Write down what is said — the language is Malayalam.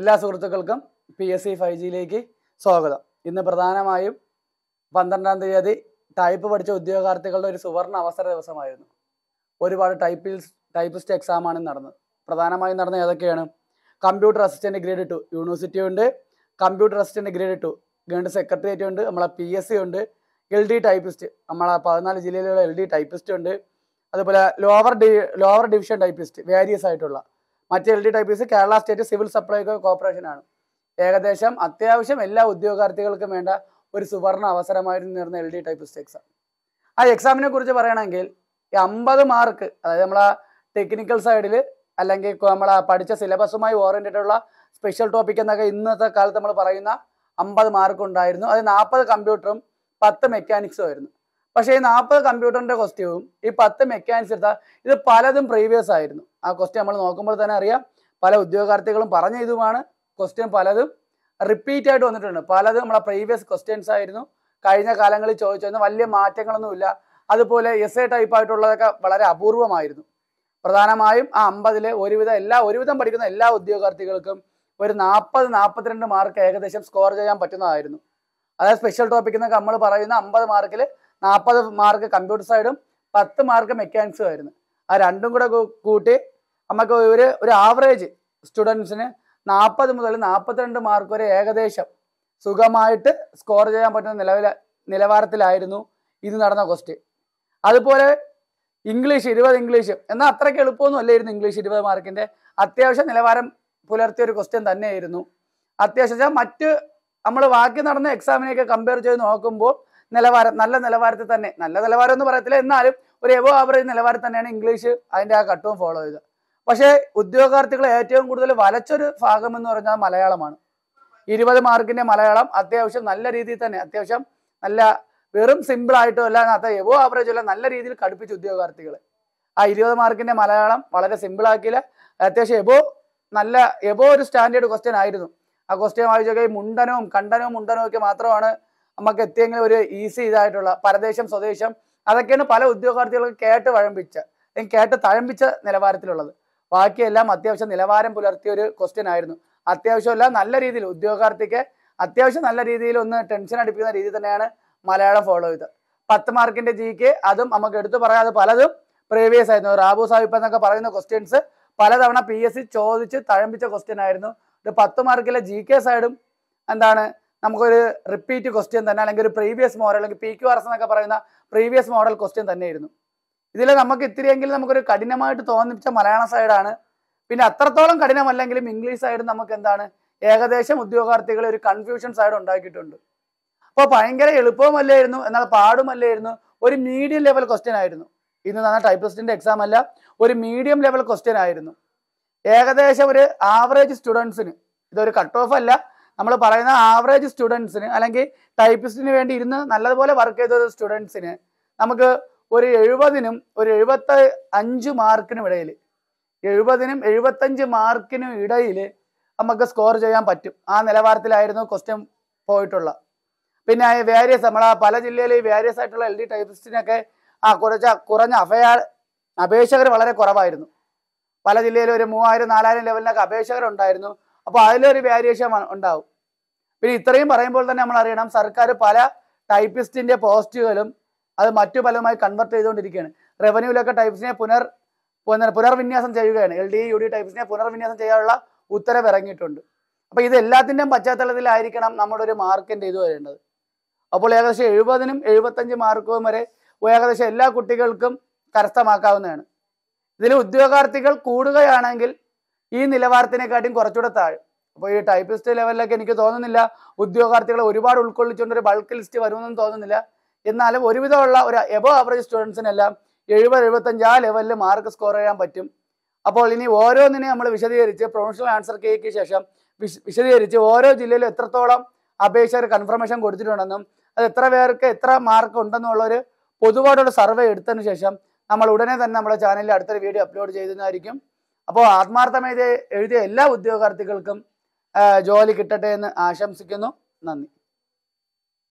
എല്ലാ സുഹൃത്തുക്കൾക്കും പി എസ് സി ഫൈവ് ജിയിലേക്ക് സ്വാഗതം ഇന്ന് പ്രധാനമായും പന്ത്രണ്ടാം തീയതി ടൈപ്പ് പഠിച്ച ഉദ്യോഗാർത്ഥികളുടെ ഒരു സുവർണ അവസര ദിവസമായിരുന്നു ഒരുപാട് ടൈപ്പിൽ ടൈപ്പിസ്റ്റ് എക്സാമാണ് നടന്നത് പ്രധാനമായും നടന്ന ഏതൊക്കെയാണ് computer assistant grade two university ഉണ്ട് computer assistant grade two government secretariat ഉണ്ട് നമ്മളെ പി എസ് സി ഉണ്ട് എൽ ഡി ടൈപ്പിസ്റ്റ് നമ്മളെ പതിനാല് ജില്ലയിലുള്ള എൽ ഡി ടൈപ്പിസ്റ്റ് ഉണ്ട് അതുപോലെ lower D lower division typist various ആയിട്ടുള്ള മറ്റ് L D typists Kerala state civil Supplyco corporation ആണ് ഏകദേശം അത്യാവശ്യം എല്ലാ ഉദ്യോഗാർത്ഥികൾക്കും വേണ്ട ഒരു സുവർണ അവസരമായിരുന്നു നേർന്ന എൽ ഡി ടൈപ്പിസ്റ്റ് എക്സാം ആ എക്സാമിനെ കുറിച്ച് പറയണമെങ്കിൽ ഈ അമ്പത് മാർക്ക് അതായത് നമ്മൾ ടെക്നിക്കൽ സൈഡിൽ അല്ലെങ്കിൽ നമ്മൾ പഠിച്ച സിലബസുമായി ഓറിയൻറ്റഡ് ഉള്ള സ്പെഷ്യൽ ടോപ്പിക് എന്നൊക്കെ ഇന്നത്തെ കാലത്ത് നമ്മൾ പറയുന്ന അമ്പത് മാർക്ക് ഉണ്ടായിരുന്നു അത് നാൽപ്പത് കമ്പ്യൂട്ടറും പത്ത് മെക്കാനിക്സും ആയിരുന്നു പക്ഷേ ഈ നാൽപ്പത് കമ്പ്യൂട്ടറിന്റെ ക്വസ്റ്റ്യവും ഈ പത്ത് മെക്കാനിക്സ് എടുത്താൽ ഇത് പലതും പ്രീവിയസ് ആയിരുന്നു ആ ക്വസ്റ്റ്യൻ നമ്മൾ നോക്കുമ്പോൾ തന്നെ അറിയാം പല ഉദ്യോഗാർത്ഥികളും പറഞ്ഞ ഇതുമാണ് ക്വസ്റ്റ്യൻ പലതും റിപ്പീറ്റ് ആയിട്ട് വന്നിട്ടുണ്ട് പലതും നമ്മളെ പ്രീവിയസ് ക്വസ്റ്റ്യൻസ് ആയിരുന്നു കഴിഞ്ഞ കാലങ്ങളിൽ ചോദിച്ചൊന്നും വലിയ മാറ്റങ്ങളൊന്നുമില്ല അതുപോലെ എസ് എ ടൈപ്പ് ആയിട്ടുള്ളതൊക്കെ വളരെ അപൂർവമായിരുന്നു പ്രധാനമായും ആ അമ്പതിലെ ഒരുവിധം എല്ലാ ഒരുവിധം പഠിക്കുന്ന എല്ലാ ഉദ്യോഗാർത്ഥികൾക്കും ഒരു നാൽപ്പത് നാൽപ്പത്തിരണ്ട് മാർക്ക് ഏകദേശം സ്കോർ ചെയ്യാൻ പറ്റുന്നതായിരുന്നു അതായത് സ്പെഷ്യൽ ടോപ്പിക് നമ്മൾ പറയുന്ന അമ്പത് മാർക്കിൽ നാൽപ്പത് മാർക്ക് കമ്പ്യൂട്ടർ സൈഡും പത്ത് മാർക്ക് മെക്കാനിക്സും ആയിരുന്നു ആ രണ്ടും കൂടെ കൂട്ടി നമുക്ക് ഒരു ഒരു ആവറേജ് സ്റ്റുഡൻസിന് നാൽപ്പത് മുതൽ നാൽപ്പത്തിരണ്ട് മാർക്ക് വരെ ഏകദേശം സുഖമായിട്ട് സ്കോർ ചെയ്യാൻ പറ്റുന്ന നിലവില നിലവാരത്തിലായിരുന്നു ഇത് നടന്ന ക്വസ്റ്റ്യൻ അതുപോലെ ഇംഗ്ലീഷ് ഇരുപത് ഇംഗ്ലീഷ് എന്നാൽ അത്രയ്ക്ക് എളുപ്പമൊന്നും അല്ലായിരുന്നു ഇംഗ്ലീഷ് ഇരുപത് മാർക്കിൻ്റെ അത്യാവശ്യം നിലവാരം പുലർത്തിയ ഒരു ക്വസ്റ്റ്യൻ തന്നെയായിരുന്നു അത്യാവശ്യം മറ്റ് നമ്മൾ ബാക്കി നടന്ന എക്സാമിനെയൊക്കെ കമ്പയർ ചെയ്ത് നോക്കുമ്പോൾ നിലവാരം നല്ല നിലവാരത്തിൽ തന്നെ നല്ല നിലവാരം എന്ന് പറയത്തില്ല എന്നാലും ഒരു എബോ ആവറേജ് നിലവാരത്തിൽ തന്നെയാണ് ഇംഗ്ലീഷ് അതിൻ്റെ ആ കട്ടവും ഫോളോ ചെയ്തത് പക്ഷേ ഉദ്യോഗാർത്ഥികളെ ഏറ്റവും കൂടുതൽ വലച്ചൊരു ഭാഗം എന്ന് പറഞ്ഞാൽ മലയാളമാണ് ഇരുപത് മാർക്കിൻ്റെ മലയാളം അത്യാവശ്യം നല്ല രീതിയിൽ തന്നെ അത്യാവശ്യം നല്ല വെറും സിമ്പിൾ ആയിട്ടോ അല്ല എബോ ആവറേജ് അല്ല നല്ല രീതിയിൽ കടുപ്പിച്ചു ഉദ്യോഗാർത്ഥികളെ ആ ഇരുപത് മാർക്കിൻ്റെ മലയാളം വളരെ സിമ്പിൾ ആക്കിയില്ല അത്യാവശ്യം എബോ നല്ല എബോ ഒരു സ്റ്റാൻഡേർഡ് ക്വസ്റ്റ്യൻ ആയിരുന്നു ആ ക്വസ്റ്റ്യൻ വായിച്ചൊക്കെ മുണ്ടനവും കണ്ടനവും മുണ്ടനവും ഒക്കെ മാത്രമാണ് നമുക്ക് എത്തിയെങ്കിലും ഒരു ഈസി ഇതായിട്ടുള്ള പരദേശം സ്വദേശം അതൊക്കെയാണ് പല ഉദ്യോഗാർത്ഥികൾക്ക് കേട്ട് വഴമ്പിച്ച അല്ലെങ്കിൽ കേട്ട് തഴമ്പിച്ച നിലവാരത്തിലുള്ളത് ബാക്കിയെല്ലാം അത്യാവശ്യം നിലവാരം പുലർത്തിയ ഒരു ക്വസ്റ്റ്യൻ ആയിരുന്നു അത്യാവശ്യമല്ല നല്ല രീതിയിൽ ഉദ്യോഗാർത്ഥിക്ക് അത്യാവശ്യം നല്ല രീതിയിൽ ഒന്ന് ടെൻഷൻ അടിപ്പിക്കുന്ന രീതി തന്നെയാണ് മലയാളം ഫോളോ ചെയ്തത് പത്ത് മാർക്കിന്റെ ജിക്ക് അതും നമുക്ക് എടുത്തു പറയാതെ പലതും പ്രീവിയസ് ആയിരുന്നു റാബു സാഹിബ് എന്നൊക്കെ പറയുന്ന ക്വസ്റ്റ്യൻസ് പലതവണ പി എസ് സി ചോദിച്ച് തഴമ്പിച്ച ക്വസ്റ്റ്യൻ ആയിരുന്നു ഒരു പത്ത് മാർക്കിലെ ജി കെ സൈഡും എന്താണ് നമുക്കൊരു റിപ്പീറ്റ് ക്വസ്റ്റ്യൻ തന്നെ അല്ലെങ്കിൽ ഒരു പ്രീവിയസ് മോഡൽ അല്ലെങ്കിൽ പി ക്യു ആർ എസ് എന്നൊക്കെ പറയുന്ന പ്രീവിയസ് മോഡൽ ക്വസ്റ്റ്യൻ തന്നെയായിരുന്നു ഇതിൽ നമുക്ക് ഇത്തിരിയെങ്കിലും നമുക്കൊരു കഠിനമായിട്ട് തോന്നിപ്പിച്ച മലയാള സൈഡാണ് പിന്നെ അത്രത്തോളം കഠിനമല്ലെങ്കിലും ഇംഗ്ലീഷ് സൈഡ് നമുക്ക് എന്താണ് ഏകദേശം ഉദ്യോഗാർത്ഥികളെ ഒരു കൺഫ്യൂഷൻ സൈഡ് ഉണ്ടാക്കിയിട്ടുണ്ട് അപ്പോൾ ഭയങ്കര എളുപ്പമല്ലായിരുന്നു എന്നാൽ പാടുമല്ലായിരുന്നു ഒരു മീഡിയം ലെവൽ ക്വസ്റ്റ്യൻ ആയിരുന്നു ഇന്ന് നടന്ന ടൈപ്പിസ്റ്റിൻ്റെ എക്സാം അല്ല ഒരു മീഡിയം ലെവൽ ക്വസ്റ്റ്യൻ ആയിരുന്നു ഏകദേശം ഒരു ആവറേജ് സ്റ്റുഡൻസിന് ഇതൊരു കട്ട് ഓഫ് അല്ല നമ്മൾ പറയുന്ന ആവറേജ് സ്റ്റുഡൻസിന് അല്ലെങ്കിൽ ടൈപ്പിസ്റ്റിന് വേണ്ടി ഇരുന്ന് നല്ലതുപോലെ വർക്ക് ചെയ്ത സ്റ്റുഡൻസിന് നമുക്ക് ഒരു എഴുപതിനും ഒരു എഴുപത്തി അഞ്ച് മാർക്കിനും ഇടയിൽ എഴുപതിനും എഴുപത്തഞ്ച് മാർക്കിനും ഇടയിൽ നമുക്ക് സ്കോർ ചെയ്യാൻ പറ്റും ആ നിലവാരത്തിലായിരുന്നു ക്വസ്റ്റ്യൻ പോയിട്ടുള്ള പിന്നെ വേരിയസ് നമ്മൾ പല ജില്ലയിൽ വേരിയസ് ആയിട്ടുള്ള എൽ ഡി ടൈപ്പിസ്റ്റിനൊക്കെ ആ കുറച്ച് കുറഞ്ഞ അഭയ അപേക്ഷകർ വളരെ കുറവായിരുന്നു പല ജില്ലയിലും ഒരു മൂവായിരം നാലായിരം ലെവലിനൊക്കെ അപേക്ഷകരുണ്ടായിരുന്നു അപ്പോൾ അതിലൊരു വേരിയേഷൻ ഉണ്ടാവും പിന്നെ ഇത്രയും പറയുമ്പോൾ തന്നെ നമ്മൾ അറിയണം സർക്കാർ പല ടൈപ്പിസ്റ്റിന്റെ പോസ്റ്റുകളും അത് മറ്റു പലതുമായി കൺവെർട്ട് ചെയ്തുകൊണ്ടിരിക്കുകയാണ് റവന്യൂലൊക്കെ ടൈപ്പ്സിനെ പുനർ പുനർവിന്യാസം ചെയ്യുകയാണ് എൽ ഡി യു ഡി ടൈപ്പിസ്റ്റിനെ പുനർവിന്യാസം ചെയ്യാനുള്ള ഉത്തരവ് ഇറങ്ങിയിട്ടുണ്ട് അപ്പോൾ ഇത് എല്ലാത്തിൻ്റെയും പശ്ചാത്തലത്തിലായിരിക്കണം നമ്മുടെ ഒരു മാർക്കിൻ്റെ ഇത് വരേണ്ടത് അപ്പോൾ ഏകദേശം എഴുപതിനും എഴുപത്തഞ്ച് മാർക്കും വരെ ഏകദേശം എല്ലാ കുട്ടികൾക്കും കരസ്ഥമാക്കാവുന്നതാണ് ഇതിൽ ഉദ്യോഗാർത്ഥികൾ കൂടുകയാണെങ്കിൽ ഈ നിലവാരത്തിനെക്കാട്ടിയും കുറച്ചുകൂടെ താഴെ അപ്പോൾ ഈ ടൈപ്പിസ്റ്റ് ലെവലിലൊക്കെ എനിക്ക് തോന്നുന്നില്ല ഉദ്യോഗാർത്ഥികളെ ഒരുപാട് ഉൾക്കൊള്ളിച്ചുകൊണ്ട് ഒരു ബൾക്ക് ലിസ്റ്റ് വരുമെന്നും തോന്നുന്നില്ല എന്നാലും ഒരുവിധമുള്ള ഒരു എബോ ആവറേജ് സ്റ്റുഡൻസിനെല്ലാം എഴുപത് എഴുപത്തഞ്ച് ആ ലെവലിൽ മാർക്ക് സ്കോർ ചെയ്യാൻ പറ്റും അപ്പോൾ ഇനി ഓരോന്നിനെ നമ്മൾ വിശദീകരിച്ച് പ്രൊഫഷണൽ ആൻസർ കേക്ക് ശേഷം വിശദീകരിച്ച് ഓരോ ജില്ലയിലും എത്രത്തോളം അപേക്ഷകർ കൺഫർമേഷൻ കൊടുത്തിട്ടുണ്ടെന്നും അത് എത്ര പേർക്ക് എത്ര മാർക്ക് ഉണ്ടെന്നുള്ളൊരു പൊതുവായിട്ടുള്ള സർവേ എടുത്തതിന് ശേഷം നമ്മൾ ഉടനെ തന്നെ നമ്മുടെ ചാനലിൽ അടുത്തൊരു വീഡിയോ അപ്ലോഡ് ചെയ്തതായിരിക്കും അപ്പോൾ ആത്മാർത്ഥമായി എഴുതിയ എല്ലാ ഉദ്യോഗാർത്ഥികൾക്കും ജോലി കിട്ടട്ടെ എന്ന് ആശംസിക്കുന്നു നന്ദി